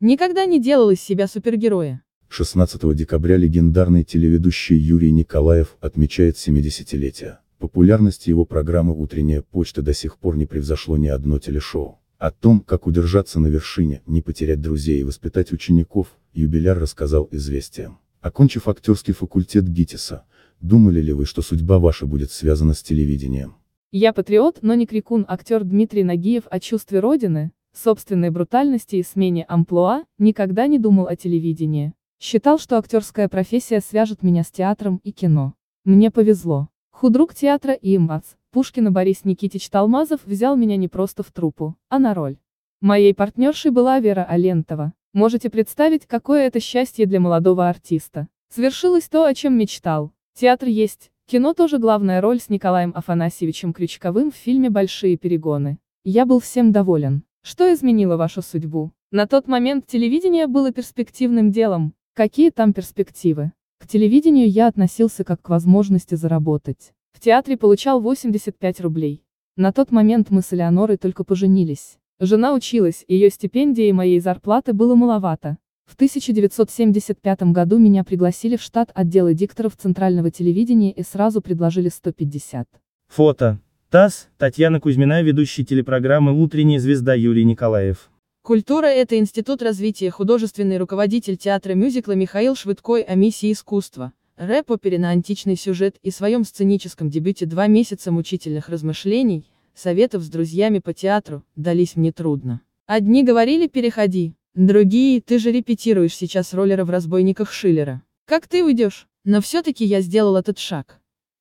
Никогда не делал из себя супергероя. 16 декабря легендарный телеведущий Юрий Николаев отмечает 70-летие. Популярность его программы «Утренняя почта» до сих пор не превзошло ни одно телешоу. О том, как удержаться на вершине, не потерять друзей и воспитать учеников, юбиляр рассказал «Известиям». Окончив актерский факультет ГИТИСа, думали ли вы, что судьба ваша будет связана с телевидением? Я патриот, но не крикун, актер Дмитрий Нагиев о чувстве Родины, собственной брутальности и смене амплуа, никогда не думал о телевидении. Считал, что актерская профессия свяжет меня с театром и кино. Мне повезло. Худрук театра и МАЦ, Пушкина Борис Никитич Талмазов взял меня не просто в труппу, а на роль. Моей партнершей была Вера Алентова. Можете представить, какое это счастье для молодого артиста. Свершилось то, о чем мечтал. Театр есть, кино тоже главная роль с Николаем Афанасьевичем Крючковым в фильме «Большие перегоны». Я был всем доволен. Что изменило вашу судьбу? На тот момент телевидение было перспективным делом. Какие там перспективы? К телевидению я относился как к возможности заработать. В театре получал 85 рублей. На тот момент мы с Элеонорой только поженились. Жена училась, ее стипендии и моей зарплаты было маловато. В 1975 году меня пригласили в штат отдела дикторов Центрального телевидения и сразу предложили 150. Фото. ТАСС, Татьяна Кузьмина, ведущий телепрограммы «Утренняя звезда» Юрий Николаев. Культура – это институт развития художественный руководитель театра мюзикла Михаил Швыдкой о миссии искусства. Рэп опера на античный сюжет и своем сценическом дебюте два месяца мучительных размышлений, советов с друзьями по театру, дались мне трудно. Одни говорили «переходи», другие «ты же репетируешь сейчас роллера в «Разбойниках Шиллера». Как ты уйдешь? Но все-таки я сделал этот шаг.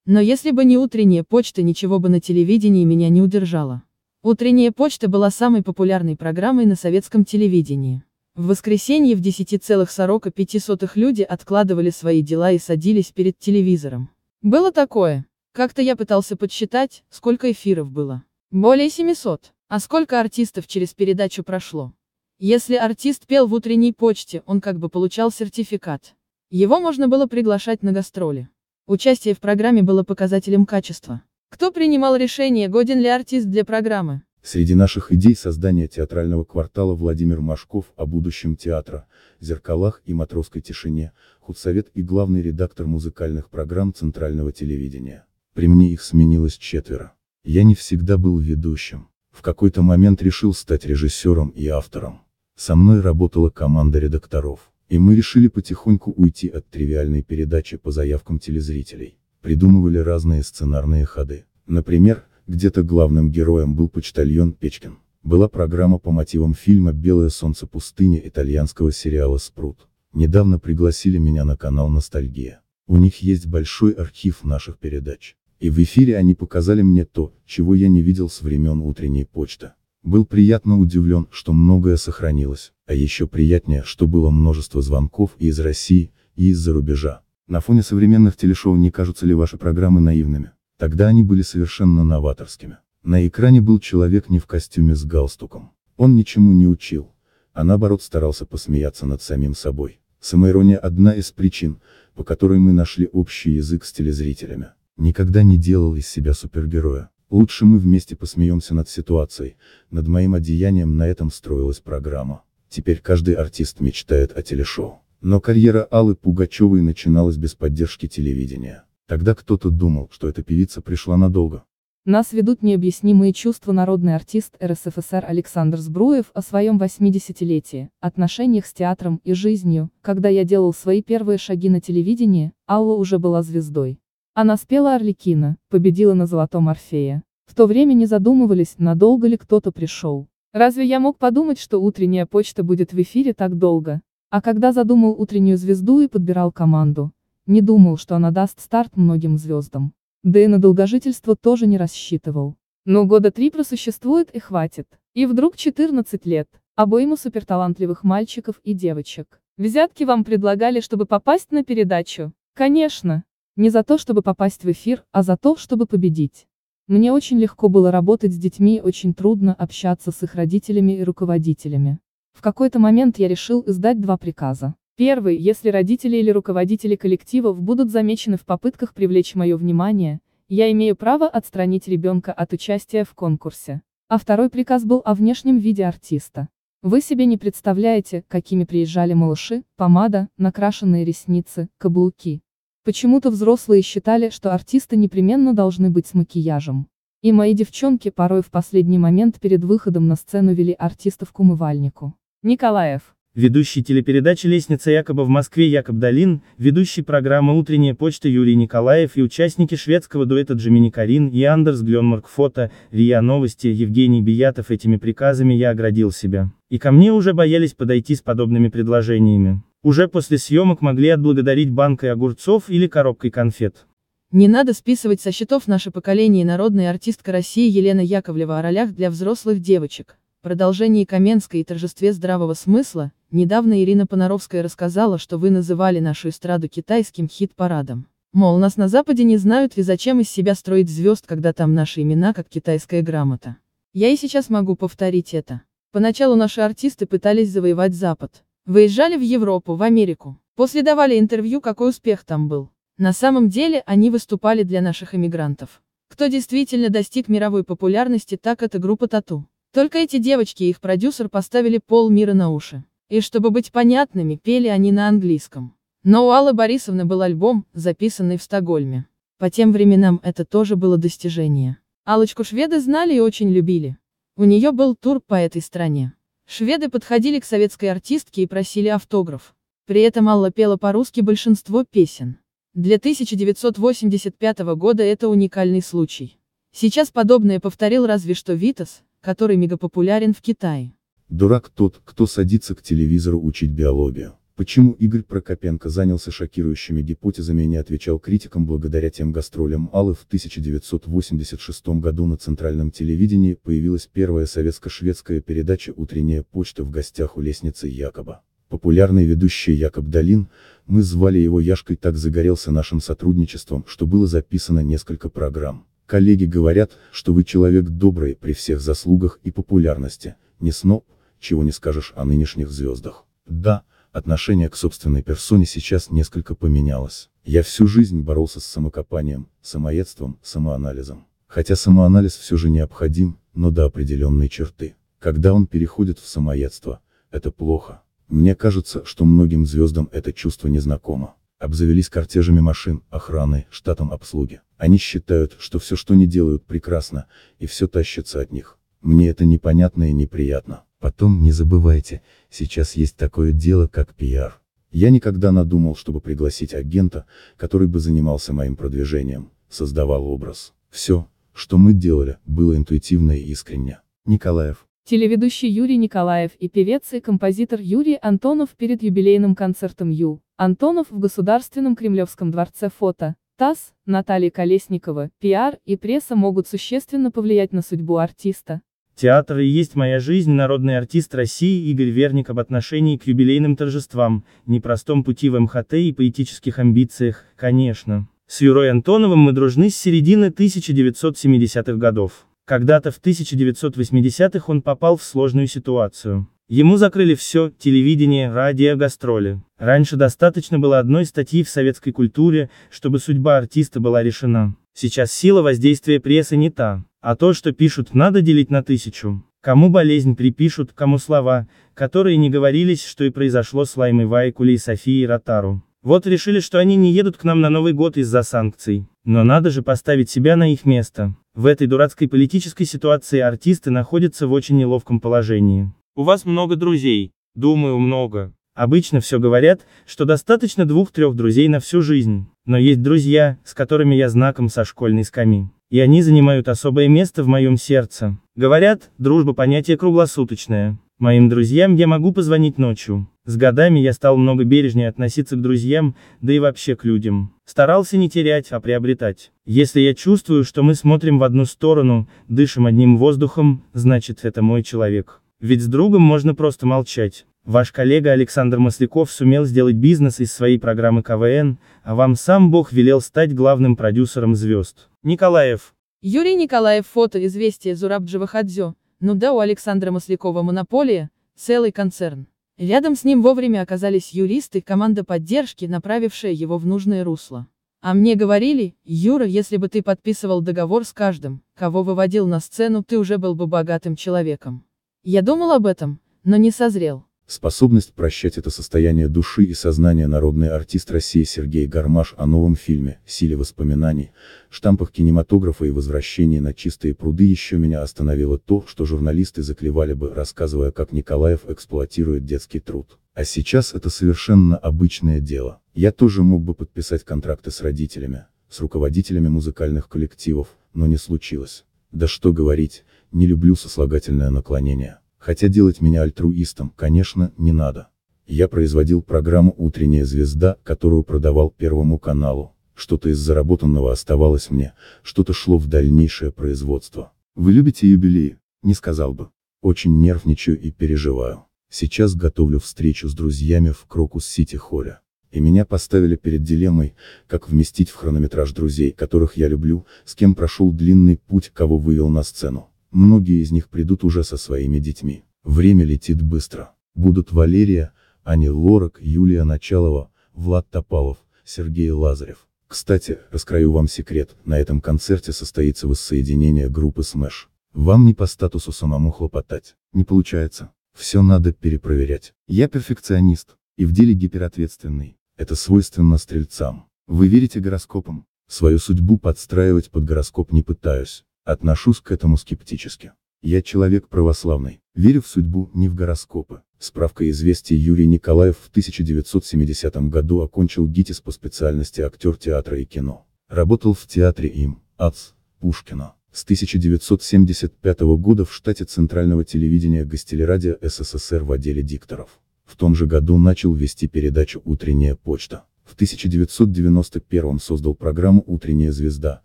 Но если бы не утренняя почта, ничего бы на телевидении меня не удержало. Утренняя почта была самой популярной программой на советском телевидении. В воскресенье в 10,45 люди откладывали свои дела и садились перед телевизором. Было такое. Как-то я пытался подсчитать, сколько эфиров было. Более 700. А сколько артистов через передачу прошло? Если артист пел в утренней почте, он как бы получал сертификат. Его можно было приглашать на гастроли. Участие в программе было показателем качества. Кто принимал решение, годен ли артист для программы? Среди наших идей создания театрального квартала Владимир Машков о будущем театра, зеркалах и матросской тишине, худсовет и главный редактор музыкальных программ Центрального телевидения. При мне их сменилось четверо. Я не всегда был ведущим. В какой-то момент решил стать режиссером и автором. Со мной работала команда редакторов. И мы решили потихоньку уйти от тривиальной передачи по заявкам телезрителей. Придумывали разные сценарные ходы. Например, где-то главным героем был почтальон Печкин. Была программа по мотивам фильма «Белое солнце пустыни» итальянского сериала «Спрут». Недавно пригласили меня на канал «Ностальгия». У них есть большой архив наших передач. И в эфире они показали мне то, чего я не видел с времен утренней почты был приятно удивлен, что многое сохранилось, а еще приятнее, что было множество звонков и из России, и из-за рубежа. На фоне современных телешоу не кажутся ли ваши программы наивными? Тогда они были совершенно новаторскими. На экране был человек не в костюме с галстуком. Он ничему не учил, а наоборот старался посмеяться над самим собой. Самоирония одна из причин, по которой мы нашли общий язык с телезрителями. Никогда не делал из себя супергероя. Лучше мы вместе посмеемся над ситуацией, над моим одеянием на этом строилась программа. Теперь каждый артист мечтает о телешоу. Но карьера Аллы Пугачевой начиналась без поддержки телевидения. Тогда кто-то думал, что эта певица пришла надолго. Нас ведут необъяснимые чувства народный артист РСФСР Александр Сбруев о своем 80-летии, отношениях с театром и жизнью. Когда я делал свои первые шаги на телевидении, Алла уже была звездой. Она спела Орликина, победила на Золотом Орфее. В то время не задумывались, надолго ли кто-то пришел. Разве я мог подумать, что утренняя почта будет в эфире так долго? А когда задумал утреннюю звезду и подбирал команду, не думал, что она даст старт многим звездам. Да и на долгожительство тоже не рассчитывал. Но года три просуществует и хватит. И вдруг 14 лет, обойму суперталантливых мальчиков и девочек. Взятки вам предлагали, чтобы попасть на передачу? Конечно, не за то, чтобы попасть в эфир, а за то, чтобы победить. Мне очень легко было работать с детьми и очень трудно общаться с их родителями и руководителями. В какой-то момент я решил издать два приказа. Первый, если родители или руководители коллективов будут замечены в попытках привлечь мое внимание, я имею право отстранить ребенка от участия в конкурсе. А второй приказ был о внешнем виде артиста. Вы себе не представляете, какими приезжали малыши, помада, накрашенные ресницы, каблуки. Почему-то взрослые считали, что артисты непременно должны быть с макияжем. И мои девчонки порой в последний момент перед выходом на сцену вели артистов к умывальнику. Николаев. Ведущий телепередачи «Лестница якобы в Москве» Якоб Долин, ведущий программы «Утренняя почта» Юрий Николаев и участники шведского дуэта Джимини Карин и Андерс Гленмарк фото, РИА Новости, Евгений Биятов этими приказами я оградил себя. И ко мне уже боялись подойти с подобными предложениями. Уже после съемок могли отблагодарить банкой огурцов или коробкой конфет. Не надо списывать со счетов наше поколение и народная артистка России Елена Яковлева о ролях для взрослых девочек. Продолжении Каменской и торжестве здравого смысла, недавно Ирина Понаровская рассказала, что вы называли нашу эстраду китайским хит-парадом. Мол, нас на Западе не знают и зачем из себя строить звезд, когда там наши имена как китайская грамота. Я и сейчас могу повторить это. Поначалу наши артисты пытались завоевать Запад. Выезжали в Европу, в Америку. После давали интервью, какой успех там был. На самом деле, они выступали для наших эмигрантов. Кто действительно достиг мировой популярности, так это группа Тату. Только эти девочки и их продюсер поставили пол мира на уши. И чтобы быть понятными, пели они на английском. Но у Аллы Борисовны был альбом, записанный в Стокгольме. По тем временам это тоже было достижение. Алочку шведы знали и очень любили. У нее был тур по этой стране. Шведы подходили к советской артистке и просили автограф. При этом Алла пела по-русски большинство песен. Для 1985 года это уникальный случай. Сейчас подобное повторил разве что Витас, который мегапопулярен в Китае. Дурак тот, кто садится к телевизору учить биологию. Почему Игорь Прокопенко занялся шокирующими гипотезами и не отвечал критикам благодаря тем гастролям Аллы в 1986 году на центральном телевидении появилась первая советско-шведская передача «Утренняя почта» в гостях у лестницы Якоба. Популярный ведущий Якоб Долин, мы звали его Яшкой так загорелся нашим сотрудничеством, что было записано несколько программ. Коллеги говорят, что вы человек добрый при всех заслугах и популярности, не сноб, чего не скажешь о нынешних звездах. Да, отношение к собственной персоне сейчас несколько поменялось. Я всю жизнь боролся с самокопанием, самоедством, самоанализом. Хотя самоанализ все же необходим, но до определенной черты. Когда он переходит в самоедство, это плохо. Мне кажется, что многим звездам это чувство незнакомо. Обзавелись кортежами машин, охраны, штатом обслуги. Они считают, что все, что не делают, прекрасно, и все тащится от них. Мне это непонятно и неприятно. Потом не забывайте, сейчас есть такое дело, как пиар. Я никогда надумал, чтобы пригласить агента, который бы занимался моим продвижением, создавал образ. Все, что мы делали, было интуитивно и искренне. Николаев. Телеведущий Юрий Николаев и певец и композитор Юрий Антонов перед юбилейным концертом Ю. Антонов в Государственном Кремлевском дворце фото. ТАСС, Наталья Колесникова, пиар и пресса могут существенно повлиять на судьбу артиста. Театр и есть моя жизнь. Народный артист России Игорь Верник об отношении к юбилейным торжествам, непростом пути в МХТ и поэтических амбициях, конечно. С Юрой Антоновым мы дружны с середины 1970-х годов. Когда-то в 1980-х он попал в сложную ситуацию. Ему закрыли все, телевидение, радио, гастроли. Раньше достаточно было одной статьи в советской культуре, чтобы судьба артиста была решена. Сейчас сила воздействия прессы не та. А то, что пишут, надо делить на тысячу. Кому болезнь припишут, кому слова, которые не говорились, что и произошло с Лаймой Вайкулей, Софией Ротару. Вот решили, что они не едут к нам на Новый год из-за санкций. Но надо же поставить себя на их место. В этой дурацкой политической ситуации артисты находятся в очень неловком положении. У вас много друзей. Думаю, много. Обычно все говорят, что достаточно двух-трех друзей на всю жизнь. Но есть друзья, с которыми я знаком со школьной скамьи и они занимают особое место в моем сердце. Говорят, дружба понятие круглосуточное. Моим друзьям я могу позвонить ночью. С годами я стал много бережнее относиться к друзьям, да и вообще к людям. Старался не терять, а приобретать. Если я чувствую, что мы смотрим в одну сторону, дышим одним воздухом, значит это мой человек. Ведь с другом можно просто молчать. Ваш коллега Александр Масляков сумел сделать бизнес из своей программы КВН, а вам сам Бог велел стать главным продюсером звезд. Николаев. Юрий Николаев фото «Известия Зураб Хадзё». Ну да, у Александра Маслякова монополия, целый концерн. Рядом с ним вовремя оказались юристы, команда поддержки, направившая его в нужное русло. А мне говорили, Юра, если бы ты подписывал договор с каждым, кого выводил на сцену, ты уже был бы богатым человеком. Я думал об этом, но не созрел. Способность прощать это состояние души и сознания народный артист России Сергей Гармаш о новом фильме «Силе воспоминаний», штампах кинематографа и возвращении на чистые пруды еще меня остановило то, что журналисты заклевали бы, рассказывая, как Николаев эксплуатирует детский труд. А сейчас это совершенно обычное дело. Я тоже мог бы подписать контракты с родителями, с руководителями музыкальных коллективов, но не случилось. Да что говорить, не люблю сослагательное наклонение. Хотя делать меня альтруистом, конечно, не надо. Я производил программу «Утренняя звезда», которую продавал Первому каналу. Что-то из заработанного оставалось мне, что-то шло в дальнейшее производство. Вы любите юбилеи? Не сказал бы. Очень нервничаю и переживаю. Сейчас готовлю встречу с друзьями в Крокус-Сити-Холле. И меня поставили перед дилеммой, как вместить в хронометраж друзей, которых я люблю, с кем прошел длинный путь, кого вывел на сцену. Многие из них придут уже со своими детьми. Время летит быстро. Будут Валерия, Ани Лорак, Юлия Началова, Влад Топалов, Сергей Лазарев. Кстати, раскрою вам секрет, на этом концерте состоится воссоединение группы Smash. Вам не по статусу самому хлопотать. Не получается. Все надо перепроверять. Я перфекционист. И в деле гиперответственный. Это свойственно стрельцам. Вы верите гороскопам? Свою судьбу подстраивать под гороскоп не пытаюсь. Отношусь к этому скептически. Я человек православный, верю в судьбу, не в гороскопы. Справка известий Юрий Николаев в 1970 году окончил ГИТИС по специальности актер театра и кино. Работал в театре им, АЦ, Пушкина. С 1975 года в штате Центрального телевидения Гостелерадио СССР в отделе дикторов. В том же году начал вести передачу «Утренняя почта». В 1991 создал программу «Утренняя звезда»,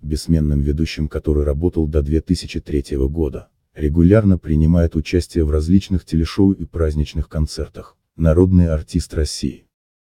бессменным ведущим которой работал до 2003 года. Регулярно принимает участие в различных телешоу и праздничных концертах. Народный артист России.